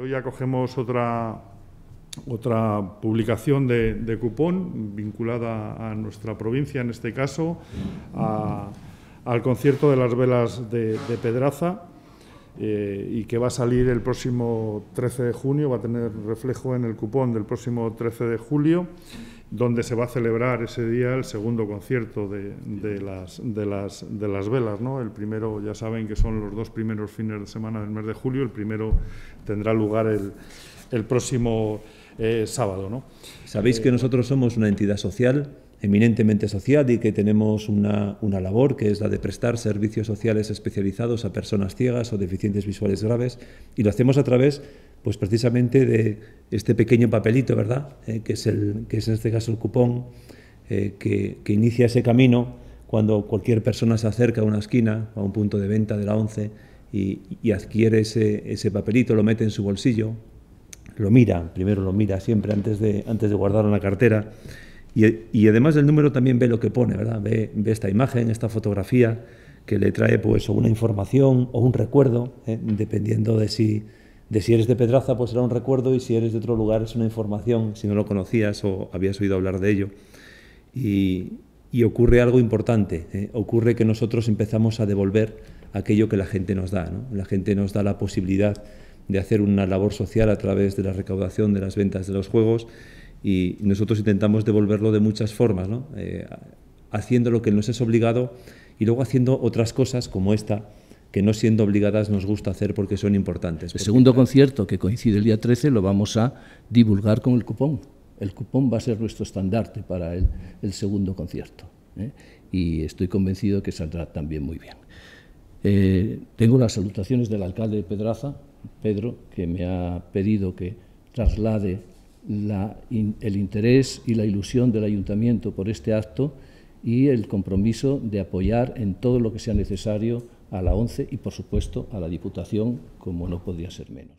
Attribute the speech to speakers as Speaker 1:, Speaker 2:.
Speaker 1: hoy acogemos otra, otra publicación de, cupón vinculada a nuestra provincia, en este caso, al concierto de las velas de, Pedraza. Eh, y que va a salir el próximo 13 de junio, va a tener reflejo en el cupón del próximo 13 de julio donde se va a celebrar ese día el segundo concierto de, las, de, las, de las velas. ¿no? El primero, ya saben que son los dos primeros fines de semana del mes de julio, el primero tendrá lugar el, próximo eh, sábado. ¿no? Sabéis que
Speaker 2: nosotros somos una entidad social eminentemente social y que tenemos una, una, labor que es la de prestar servicios sociales especializados a personas ciegas o deficientes visuales graves y lo hacemos a través pues precisamente de este pequeño papelito, ¿verdad? Eh, que, es el, que es en este caso el cupón, eh, que, inicia ese camino cuando cualquier persona se acerca a una esquina, a un punto de venta de la 11 y, adquiere ese, papelito, lo mete en su bolsillo, lo mira, primero lo mira siempre antes de, antes de guardarlo en la cartera. Y, además del número también ve lo que pone, ¿verdad? Ve, esta imagen, esta fotografía que le trae pues una información o un recuerdo, ¿eh? dependiendo de si de si eres de Pedraza, pues era un recuerdo y si eres de otro lugar es una información, si no lo conocías o habías oído hablar de ello. Y, ocurre algo importante, ¿eh? ocurre que nosotros empezamos a devolver aquello que la gente nos da. La gente nos da la posibilidad de hacer una labor social a través de la recaudación de las ventas de los juegos y nosotros intentamos devolverlo de muchas formas, eh, haciendo lo que nos es obligado y luego haciendo otras cosas como esta que no siendo obligadas nos gusta hacer porque son importantes. el segundo concierto, que
Speaker 3: coincide el día 13, lo vamos a divulgar con el cupón. El cupón va a ser nuestro estandarte para el, segundo concierto. ¿eh? Y estoy convencido que saldrá también muy bien. Eh, tengo las salutaciones del alcalde de Pedraza, Pedro, que me ha pedido que traslade el interés y la ilusión del ayuntamiento por este acto y el compromiso de apoyar en todo lo que sea necesario a la ONCE y, por supuesto, a la Diputación, como no podría ser menos.